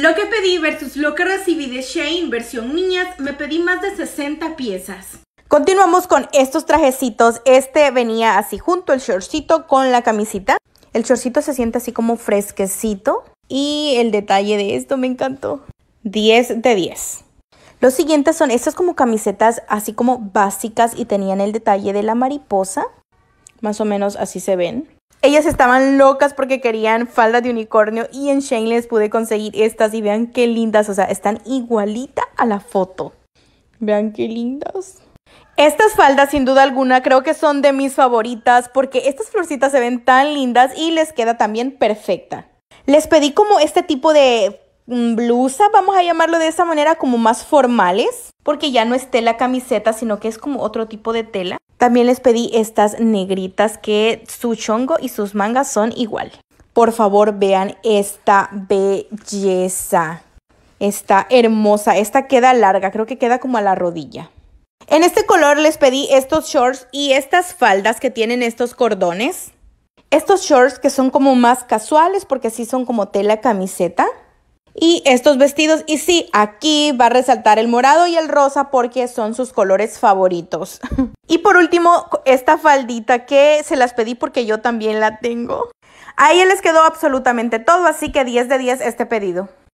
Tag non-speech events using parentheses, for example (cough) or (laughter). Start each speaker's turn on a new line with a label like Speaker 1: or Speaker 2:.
Speaker 1: Lo que pedí versus lo que recibí de Shane versión niñas, me pedí más de 60 piezas. Continuamos con estos trajecitos. Este venía así junto el shortcito con la camisita. El shortcito se siente así como fresquecito. Y el detalle de esto me encantó. 10 de 10. Los siguientes son estas como camisetas así como básicas y tenían el detalle de la mariposa. Más o menos así se ven. Ellas estaban locas porque querían falda de unicornio y en Shane les pude conseguir estas y vean qué lindas, o sea, están igualita a la foto. Vean qué lindas. Estas faldas sin duda alguna creo que son de mis favoritas porque estas florcitas se ven tan lindas y les queda también perfecta. Les pedí como este tipo de mm, blusa, vamos a llamarlo de esa manera, como más formales, porque ya no es tela camiseta, sino que es como otro tipo de tela. También les pedí estas negritas que su chongo y sus mangas son igual. Por favor, vean esta belleza. Está hermosa. Esta queda larga, creo que queda como a la rodilla. En este color les pedí estos shorts y estas faldas que tienen estos cordones. Estos shorts que son como más casuales porque sí son como tela camiseta y estos vestidos. Y sí, aquí va a resaltar el morado y el rosa porque son sus colores favoritos. (laughs) y por último, esta faldita que se las pedí porque yo también la tengo. Ahí les quedó absolutamente todo, así que 10 de 10 este pedido.